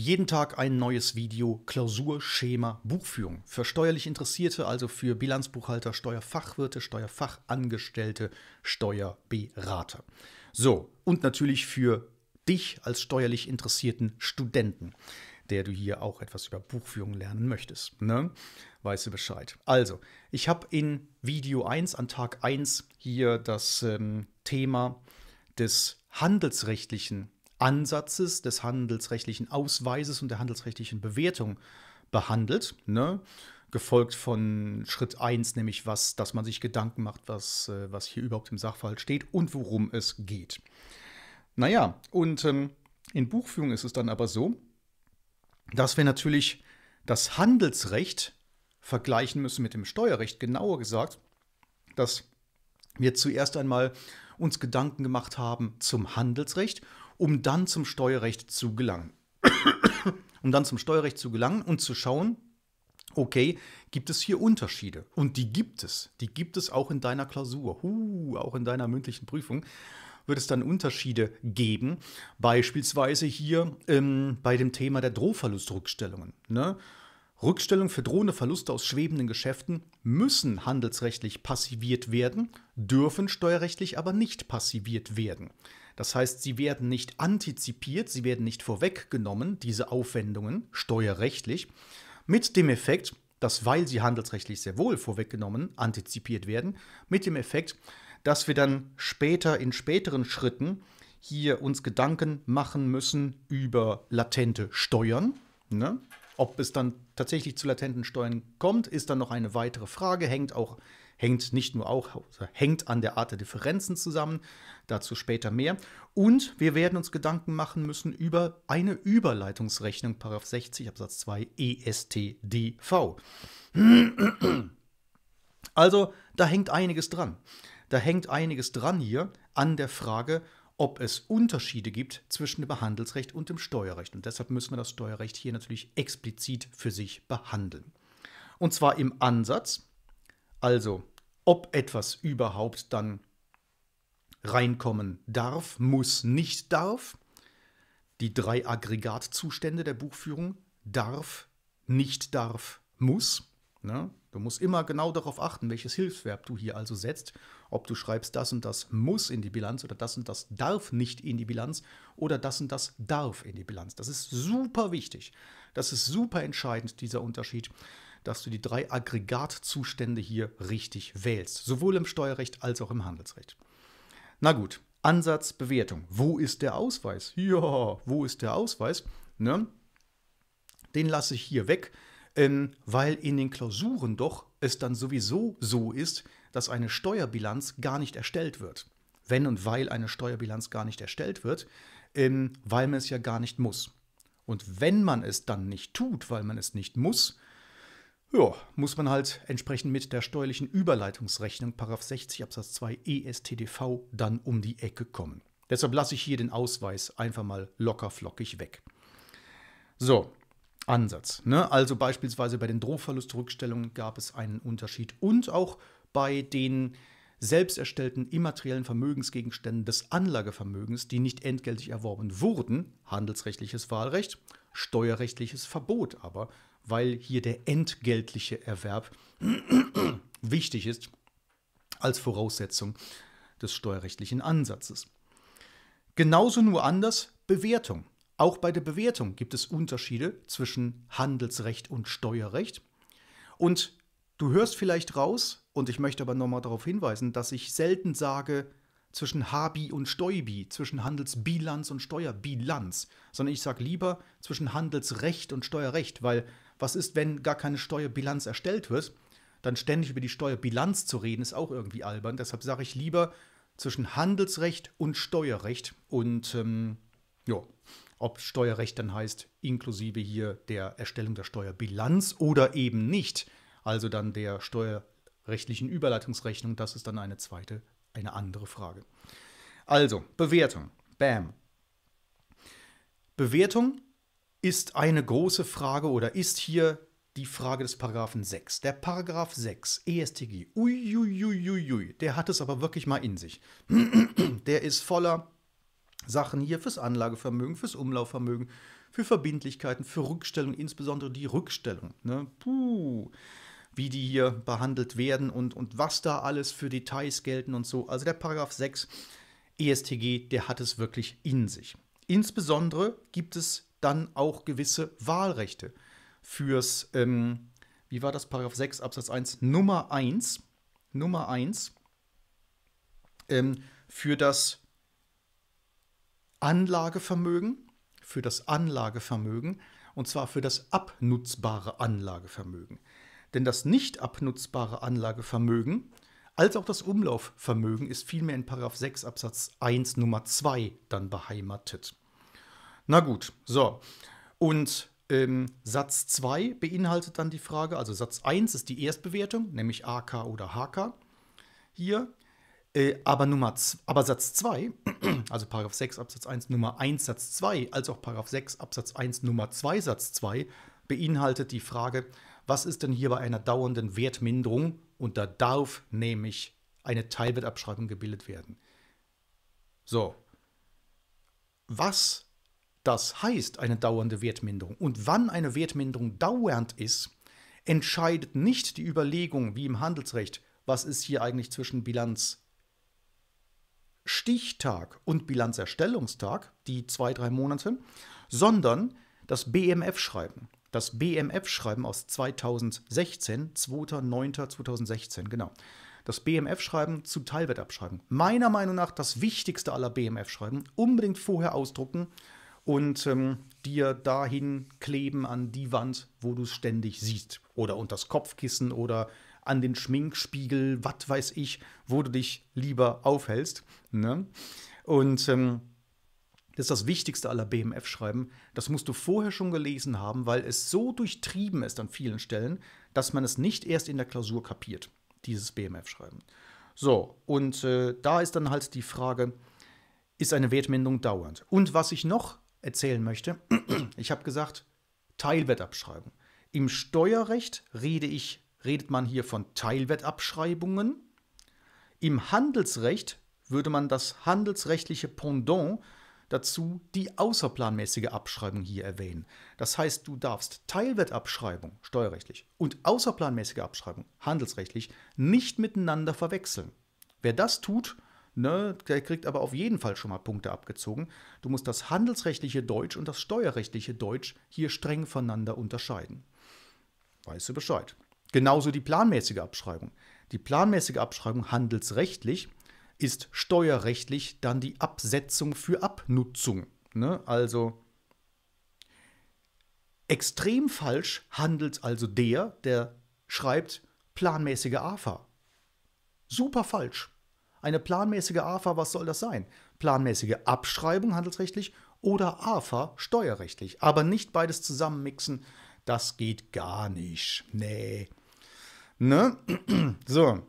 Jeden Tag ein neues Video, Klausur, Schema, Buchführung. Für steuerlich Interessierte, also für Bilanzbuchhalter, Steuerfachwirte, Steuerfachangestellte, Steuerberater. So, und natürlich für dich als steuerlich interessierten Studenten, der du hier auch etwas über Buchführung lernen möchtest. Ne? Weißt du Bescheid. Also, ich habe in Video 1 an Tag 1 hier das ähm, Thema des handelsrechtlichen Ansatzes, des handelsrechtlichen Ausweises und der handelsrechtlichen Bewertung behandelt. Ne? Gefolgt von Schritt 1, nämlich was, dass man sich Gedanken macht, was, äh, was hier überhaupt im Sachverhalt steht und worum es geht. Naja, und ähm, in Buchführung ist es dann aber so, dass wir natürlich das Handelsrecht vergleichen müssen mit dem Steuerrecht, genauer gesagt, dass wir zuerst einmal uns Gedanken gemacht haben zum Handelsrecht um dann zum Steuerrecht zu gelangen. um dann zum Steuerrecht zu gelangen und zu schauen, okay, gibt es hier Unterschiede? Und die gibt es. Die gibt es auch in deiner Klausur, huh, auch in deiner mündlichen Prüfung wird es dann Unterschiede geben. Beispielsweise hier ähm, bei dem Thema der Drohverlustrückstellungen. Ne? Rückstellungen für drohende Verluste aus schwebenden Geschäften müssen handelsrechtlich passiviert werden, dürfen steuerrechtlich aber nicht passiviert werden. Das heißt, sie werden nicht antizipiert, sie werden nicht vorweggenommen, diese Aufwendungen steuerrechtlich, mit dem Effekt, dass weil sie handelsrechtlich sehr wohl vorweggenommen, antizipiert werden, mit dem Effekt, dass wir dann später in späteren Schritten hier uns Gedanken machen müssen über latente Steuern. Ne? Ob es dann tatsächlich zu latenten Steuern kommt, ist dann noch eine weitere Frage, hängt auch hängt nicht nur auch, also hängt an der Art der Differenzen zusammen, dazu später mehr. Und wir werden uns Gedanken machen müssen über eine Überleitungsrechnung, Paragraph 60 Absatz 2 ESTDV. Also, da hängt einiges dran. Da hängt einiges dran hier an der Frage, ob es Unterschiede gibt zwischen dem Handelsrecht und dem Steuerrecht. Und deshalb müssen wir das Steuerrecht hier natürlich explizit für sich behandeln. Und zwar im Ansatz, also ob etwas überhaupt dann reinkommen darf, muss, nicht darf. Die drei Aggregatzustände der Buchführung darf, nicht darf, muss. Ne? Du musst immer genau darauf achten, welches Hilfsverb du hier also setzt. Ob du schreibst, das und das muss in die Bilanz oder das und das darf nicht in die Bilanz oder das und das darf in die Bilanz. Das ist super wichtig. Das ist super entscheidend, dieser Unterschied dass du die drei Aggregatzustände hier richtig wählst, sowohl im Steuerrecht als auch im Handelsrecht. Na gut, Ansatz, Bewertung. Wo ist der Ausweis? Ja, wo ist der Ausweis? Ne? Den lasse ich hier weg, ähm, weil in den Klausuren doch es dann sowieso so ist, dass eine Steuerbilanz gar nicht erstellt wird. Wenn und weil eine Steuerbilanz gar nicht erstellt wird, ähm, weil man es ja gar nicht muss. Und wenn man es dann nicht tut, weil man es nicht muss, ja, muss man halt entsprechend mit der steuerlichen Überleitungsrechnung, 60 Absatz 2 ESTDV, dann um die Ecke kommen. Deshalb lasse ich hier den Ausweis einfach mal locker flockig weg. So, Ansatz. Ne? Also beispielsweise bei den Drohverlustrückstellungen gab es einen Unterschied und auch bei den selbst erstellten immateriellen Vermögensgegenständen des Anlagevermögens, die nicht entgeltlich erworben wurden, handelsrechtliches Wahlrecht, steuerrechtliches Verbot aber, weil hier der entgeltliche Erwerb wichtig ist als Voraussetzung des steuerrechtlichen Ansatzes. Genauso nur anders Bewertung. Auch bei der Bewertung gibt es Unterschiede zwischen Handelsrecht und Steuerrecht. Und du hörst vielleicht raus, und ich möchte aber nochmal darauf hinweisen, dass ich selten sage, zwischen Habi und Steubi, zwischen Handelsbilanz und Steuerbilanz, sondern ich sage lieber zwischen Handelsrecht und Steuerrecht, weil was ist, wenn gar keine Steuerbilanz erstellt wird? Dann ständig über die Steuerbilanz zu reden, ist auch irgendwie albern. Deshalb sage ich lieber zwischen Handelsrecht und Steuerrecht und ähm, ja, ob Steuerrecht dann heißt inklusive hier der Erstellung der Steuerbilanz oder eben nicht, also dann der steuerrechtlichen Überleitungsrechnung, das ist dann eine zweite eine andere Frage. Also, Bewertung. Bam. Bewertung ist eine große Frage oder ist hier die Frage des Paragraphen 6. Der Paragraph 6 ESTG, uiuiuiui, der hat es aber wirklich mal in sich. der ist voller Sachen hier fürs Anlagevermögen, fürs Umlaufvermögen, für Verbindlichkeiten, für Rückstellung, insbesondere die Rückstellung. Ne? Puh wie die hier behandelt werden und, und was da alles für Details gelten und so. Also der Paragraph 6 ESTG, der hat es wirklich in sich. Insbesondere gibt es dann auch gewisse Wahlrechte fürs, ähm, wie war das, Paragraph 6 Absatz 1, Nummer 1, Nummer 1, ähm, für das Anlagevermögen, für das Anlagevermögen und zwar für das abnutzbare Anlagevermögen denn das nicht abnutzbare Anlagevermögen als auch das Umlaufvermögen ist vielmehr in 6 Absatz 1 Nummer 2 dann beheimatet. Na gut, so. Und ähm, Satz 2 beinhaltet dann die Frage, also Satz 1 ist die Erstbewertung, nämlich AK oder HK hier. Äh, aber, Nummer, aber Satz 2, also 6 Absatz 1 Nummer 1 Satz 2, als auch 6 Absatz 1 Nummer 2 Satz 2, beinhaltet die Frage, was ist denn hier bei einer dauernden Wertminderung? Und da darf nämlich eine Teilwertabschreibung gebildet werden. So, was das heißt, eine dauernde Wertminderung und wann eine Wertminderung dauernd ist, entscheidet nicht die Überlegung, wie im Handelsrecht, was ist hier eigentlich zwischen Bilanzstichtag und Bilanzerstellungstag, die zwei, drei Monate, sondern das BMF-Schreiben. Das BMF-Schreiben aus 2016, 2.9.2016, genau. Das BMF-Schreiben zu Teilwertabschreiben. Meiner Meinung nach das wichtigste aller BMF-Schreiben. Unbedingt vorher ausdrucken und ähm, dir dahin kleben an die Wand, wo du es ständig siehst. Oder unter das Kopfkissen oder an den Schminkspiegel, was weiß ich, wo du dich lieber aufhältst. Ne? Und ähm, das ist das Wichtigste aller BMF-Schreiben. Das musst du vorher schon gelesen haben, weil es so durchtrieben ist an vielen Stellen, dass man es nicht erst in der Klausur kapiert, dieses BMF-Schreiben. So, und äh, da ist dann halt die Frage, ist eine Wertmindung dauernd? Und was ich noch erzählen möchte, ich habe gesagt, Teilwertabschreibung. Im Steuerrecht rede ich, redet man hier von Teilwertabschreibungen. Im Handelsrecht würde man das handelsrechtliche Pendant dazu die außerplanmäßige Abschreibung hier erwähnen. Das heißt, du darfst Teilwertabschreibung steuerrechtlich und außerplanmäßige Abschreibung handelsrechtlich nicht miteinander verwechseln. Wer das tut, ne, der kriegt aber auf jeden Fall schon mal Punkte abgezogen. Du musst das handelsrechtliche Deutsch und das steuerrechtliche Deutsch hier streng voneinander unterscheiden. Weißt du Bescheid. Genauso die planmäßige Abschreibung. Die planmäßige Abschreibung handelsrechtlich ist steuerrechtlich dann die Absetzung für Abnutzung. Ne? Also extrem falsch handelt also der, der schreibt planmäßige AFA. Super falsch. Eine planmäßige AFA, was soll das sein? Planmäßige Abschreibung handelsrechtlich oder AFA steuerrechtlich. Aber nicht beides zusammenmixen, das geht gar nicht. Nee. Ne? so.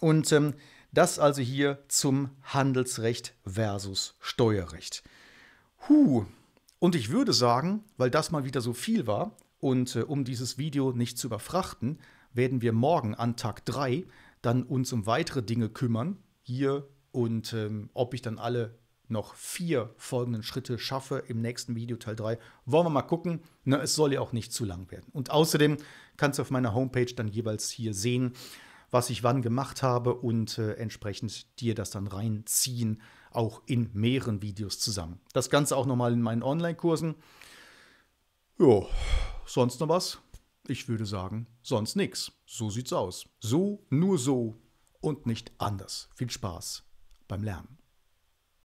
Und ähm, das also hier zum Handelsrecht versus Steuerrecht. Huh. Und ich würde sagen, weil das mal wieder so viel war und äh, um dieses Video nicht zu überfrachten, werden wir morgen an Tag 3 dann uns um weitere Dinge kümmern. Hier und ähm, ob ich dann alle noch vier folgenden Schritte schaffe im nächsten Video Teil 3. Wollen wir mal gucken. Na, es soll ja auch nicht zu lang werden. Und außerdem kannst du auf meiner Homepage dann jeweils hier sehen, was ich wann gemacht habe und äh, entsprechend dir das dann reinziehen, auch in mehreren Videos zusammen. Das Ganze auch nochmal in meinen Online-Kursen. Jo, sonst noch was? Ich würde sagen, sonst nichts. So sieht's aus. So, nur so und nicht anders. Viel Spaß beim Lernen.